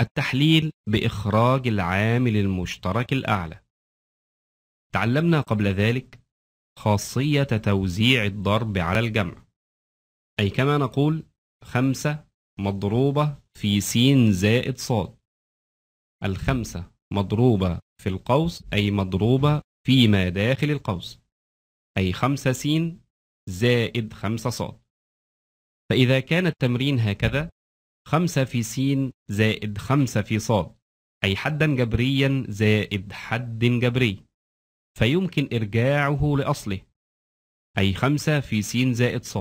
التحليل بإخراج العامل المشترك الأعلى تعلمنا قبل ذلك خاصية توزيع الضرب على الجمع أي كما نقول خمسة مضروبة في س زائد ص الخمسة مضروبة في القوس أي مضروبة فيما داخل القوس أي خمسة س زائد خمسة ص فإذا كان التمرين هكذا خمسة في س زائد خمسة في ص أي حدا جبريا زائد حد جبري فيمكن إرجاعه لأصله أي خمسة في س زائد ص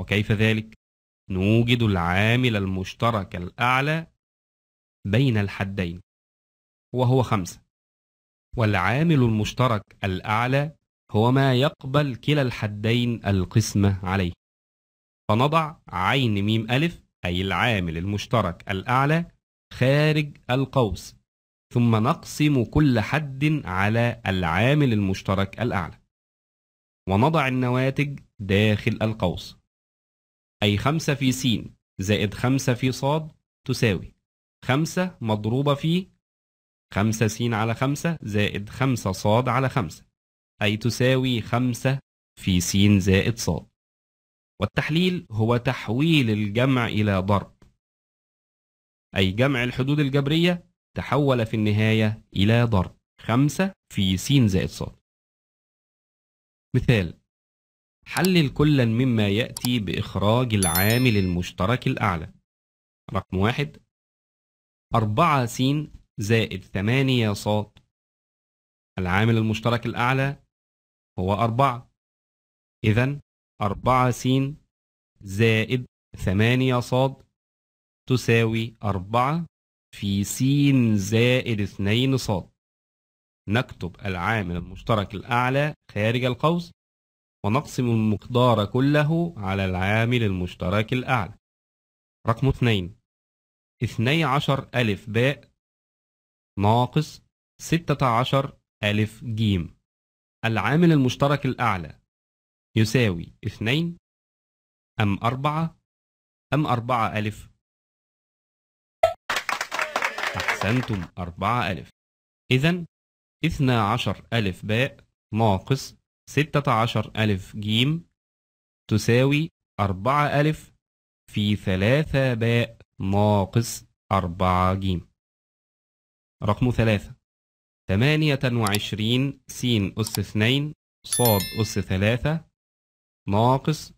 وكيف ذلك؟ نوجد العامل المشترك الأعلى بين الحدين وهو خمسة والعامل المشترك الأعلى هو ما يقبل كلا الحدين القسمة عليه فنضع عين ميم ألف أي العامل المشترك الأعلى خارج القوس ثم نقسم كل حد على العامل المشترك الأعلى ونضع النواتج داخل القوس أي خمسة في س زائد خمسة في ص تساوي خمسة مضروبة في خمسة س على خمسة زائد خمسة ص على خمسة أي تساوي خمسة في س زائد ص والتحليل هو تحويل الجمع إلى ضرب أي جمع الحدود الجبرية تحول في النهاية إلى ضرب خمسة في س زائد ص مثال حلل كلا مما يأتي بإخراج العامل المشترك الأعلى رقم واحد أربعة س زائد ثمانية ص العامل المشترك الأعلى هو أربعة إذا أربعة س زائد ثمانية ص تساوي أربعة في س زائد اثنين ص نكتب العامل المشترك الأعلى خارج القوس ونقسم المقدار كله على العامل المشترك الأعلى رقم اثنين اثني عشر ألف باء ناقص ستة عشر ألف جيم العامل المشترك الأعلى يساوي اثنين أم أربعة أم أربعة ألف؟ أحسنتم أربعة ألف إذن اثنا عشر ألف باء ناقص ستة عشر ألف جيم تساوي أربعة ألف في ثلاثة باء ناقص أربعة جيم رقم ثلاثة ثمانية وعشرين سين أس اثنين صاد أس ثلاثة ناقص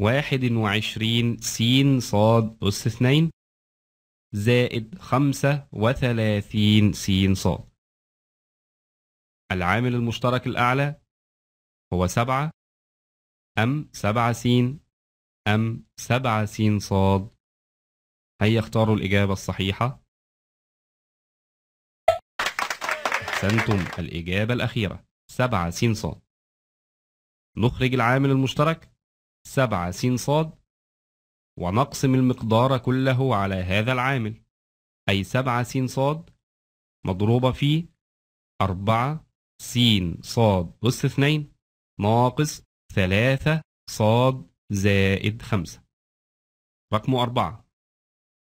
واحد وعشرين سين صاد أس اثنين زائد خمسة وثلاثين سين صاد العامل المشترك الأعلى هو سبعة أم سبعة سين أم سبعة سين صاد هيا اختاروا الإجابة الصحيحة أحسنتم الإجابة الأخيرة سبعة سين صاد نخرج العامل المشترك 7 س ص ونقسم المقدار كله على هذا العامل أي 7 س ص مضروبة في 4 س ص أس 2 ناقص 3 ص زائد 5 رقم 4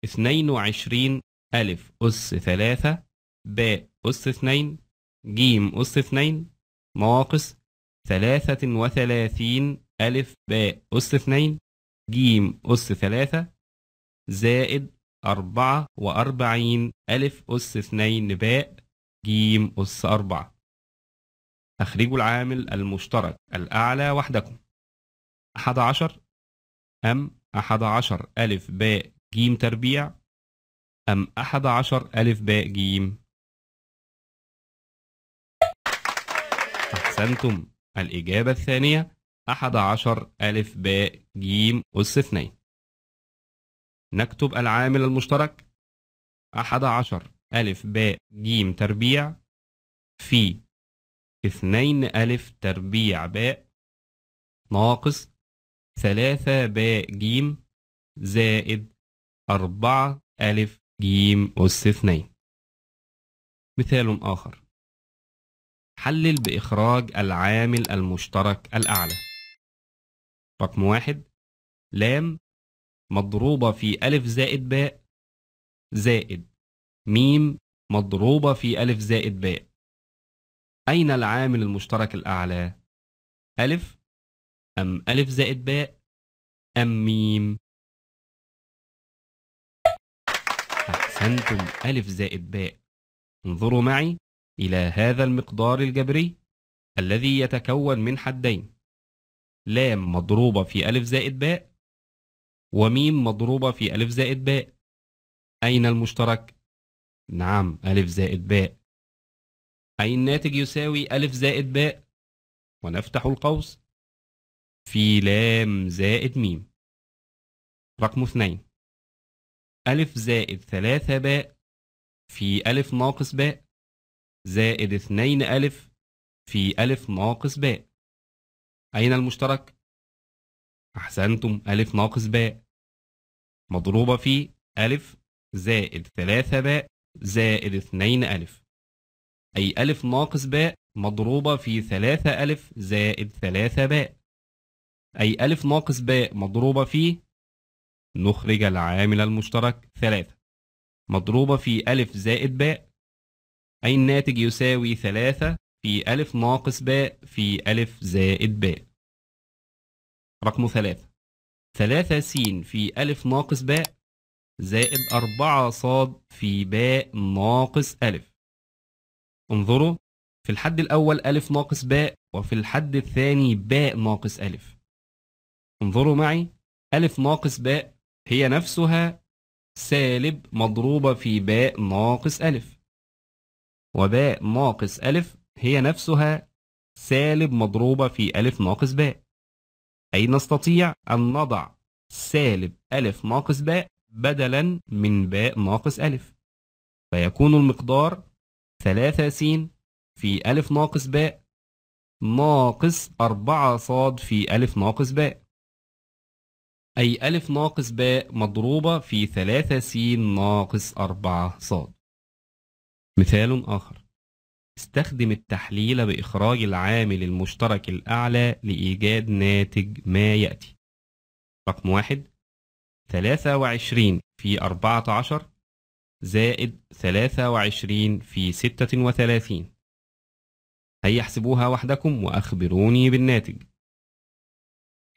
22 أ أس 3 ب أس 2 ج أس 2 ناقص ثلاثة وثلاثين ألف باء أس اثنين جيم أس ثلاثة زائد أربعة وأربعين ألف أس اثنين باء جيم أس أربعة أخرجوا العامل المشترك الأعلى وحدكم أحد عشر أم أحد عشر ألف باء جيم تربيع أم أحد عشر ألف باء جيم أحسنتم الإجابة الثانية أحد عشر ألف باء جيم أس اثنين نكتب العامل المشترك أحد عشر ألف باء جيم تربيع في اثنين ألف تربيع باء ناقص ثلاثة باء جيم زائد أربعة ألف جيم أس اثنين مثال آخر حلل بإخراج العامل المشترك الأعلى رقم واحد لام مضروبة في ألف زائد باء زائد ميم مضروبة في ألف زائد باء أين العامل المشترك الأعلى؟ ألف أم ألف زائد باء أم ميم؟ أحسنتم ألف زائد باء انظروا معي إلى هذا المقدار الجبري الذي يتكون من حدين لام مضروبة في ألف زائد باء وميم مضروبة في ألف زائد باء أين المشترك؟ نعم ألف زائد باء أي الناتج يساوي ألف زائد باء ونفتح القوس في لام زائد ميم رقم اثنين ألف زائد ثلاثة باء في ألف ناقص باء زائد 2 ألف في ألف ناقص باء أين المشترك؟ أحسنتم ألف ناقص باء مضروبة في ألف زائد 3 باء زائد 2 ألف أي ألف ناقص باء مضروبة في 3 ألف زائد 3 باء أي ألف ناقص باء مضروبة في نخرج العامل المشترك 3 مضروبة في ألف زائد باء أي الناتج يساوي ثلاثة في أ ناقص باء في أ زائد باء رقم ثلاثة ثلاثة س في أ ناقص باء زائد أربعة ص في باء ناقص أ. انظروا في الحد الأول أ ناقص باء وفي الحد الثاني باء ناقص أ. انظروا معي أ ناقص باء هي نفسها سالب مضروبة في باء ناقص أ. وباء ناقص ألف هي نفسها سالب مضروبة في ألف ناقص باء أي نستطيع أن نضع سالب ألف ناقص باء بدلا من باء ناقص ألف فيكون المقدار ثلاثة سين في ألف ناقص باء ناقص أربعة صاد في ألف ناقص باء أي ألف ناقص باء مضروبة في ثلاثة سين ناقص أربعة صاد مثال آخر استخدم التحليل بإخراج العامل المشترك الأعلى لإيجاد ناتج ما يأتي رقم واحد 23 في 14 زائد 23 في 36 هيا احسبوها وحدكم وأخبروني بالناتج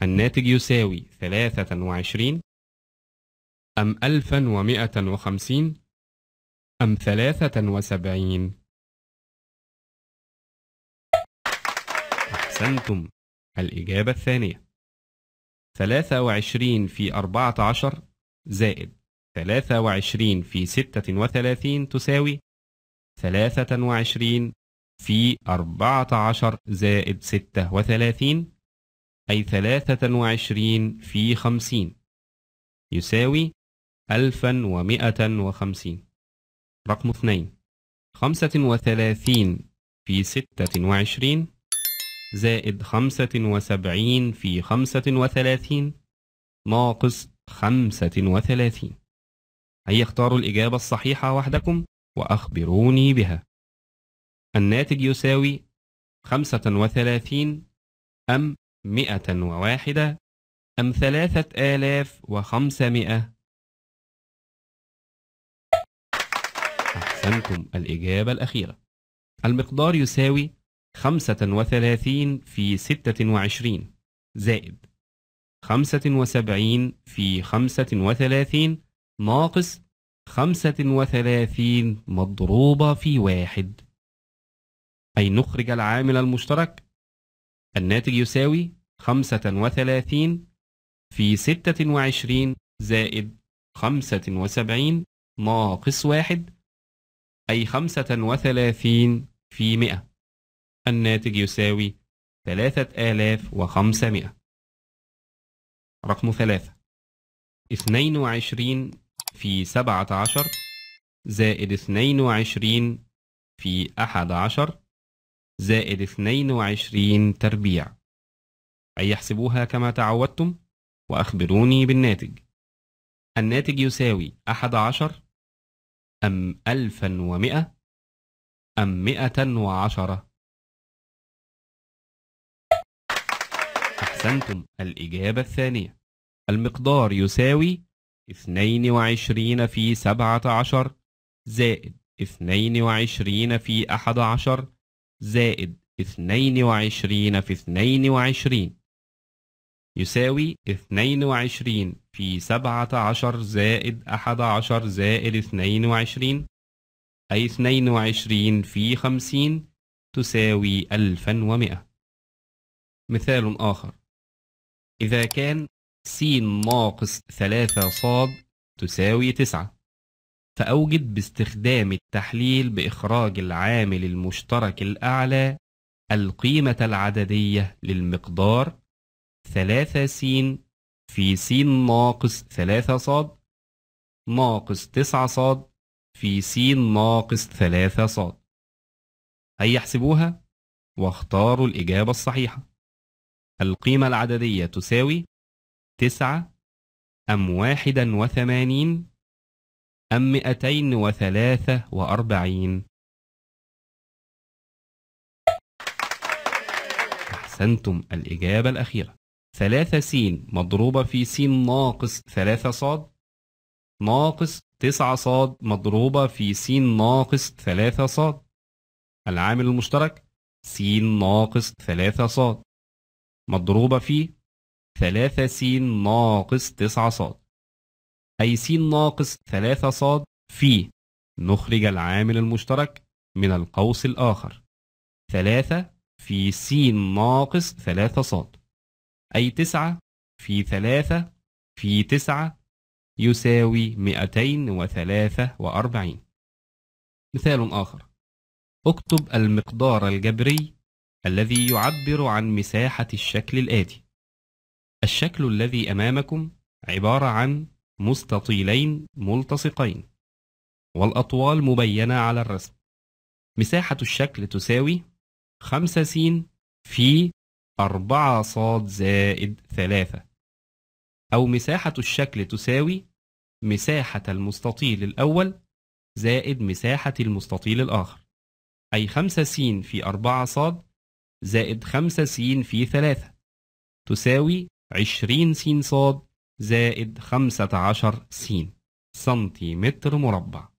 الناتج يساوي 23 أم 1150 أم ثلاثة وسبعين؟ أحسنتم الإجابة الثانية ثلاثة وعشرين في أربعة عشر زائد ثلاثة وعشرين في ستة وثلاثين تساوي ثلاثة وعشرين في أربعة عشر زائد ستة وثلاثين أي ثلاثة وعشرين في خمسين يساوي ألفا ومائة وخمسين رقم اثنين خمسة وثلاثين في ستة وعشرين زائد خمسة وسبعين في خمسة وثلاثين ناقص خمسة وثلاثين هيا اختاروا الإجابة الصحيحة وحدكم وأخبروني بها الناتج يساوي خمسة وثلاثين أم مئة وواحدة أم ثلاثة آلاف وخمسمائة أحسنتم الإجابة الأخيرة المقدار يساوي 35 في 26 زائد 75 في 35 ناقص 35 مضروبة في واحد أي نخرج العامل المشترك الناتج يساوي 35 في 26 زائد 75 ناقص واحد أي 35 في 100 الناتج يساوي 3500 رقم 3 22 في 17 زائد 22 في 11 زائد 22 تربيع أي احسبوها كما تعودتم وأخبروني بالناتج الناتج يساوي 11 أم ألفا ومئة أم مئة وعشرة أحسنتم الإجابة الثانية المقدار يساوي 22 في 17 زائد 22 في 11 زائد 22 في 22 يساوي 22 في 17 زائد 11 زائد 22 أي 22 في 50 تساوي 1100 مثال آخر إذا كان س ناقص 3 ص تساوي 9 فأوجد باستخدام التحليل بإخراج العامل المشترك الأعلى القيمة العددية للمقدار ثلاثة سين في سين ناقص ثلاثة صاد ناقص تسعة صاد في سين ناقص ثلاثة صاد هيا احسبوها واختاروا الإجابة الصحيحة القيمة العددية تساوي تسعة أم واحدا وثمانين أم مئتين وثلاثة وأربعين أحسنتم الإجابة الأخيرة ثلاثة س مضروبة في س ناقص ثلاثة ص ناقص تسعة ص مضروبة في س ناقص ثلاثة ص العامل المشترك س ناقص ثلاثة ص مضروبة في ثلاثة س ناقص تسعة ص أي س ناقص ثلاثة ص في نخرج العامل المشترك من القوس الآخر ثلاثة في س ناقص ثلاثة ص أي تسعة في ثلاثة في تسعة يساوي مئتين وثلاثة وأربعين مثال آخر اكتب المقدار الجبري الذي يعبر عن مساحة الشكل الآتي الشكل الذي أمامكم عبارة عن مستطيلين ملتصقين والأطوال مبينة على الرسم مساحة الشكل تساوي 5 س في أربعة صاد زائد ثلاثة أو مساحة الشكل تساوي مساحة المستطيل الأول زائد مساحة المستطيل الآخر أي خمسة س في أربعة ص زائد خمسة س في ثلاثة تساوي عشرين س ص زائد خمسة عشر سين سنتيمتر مربع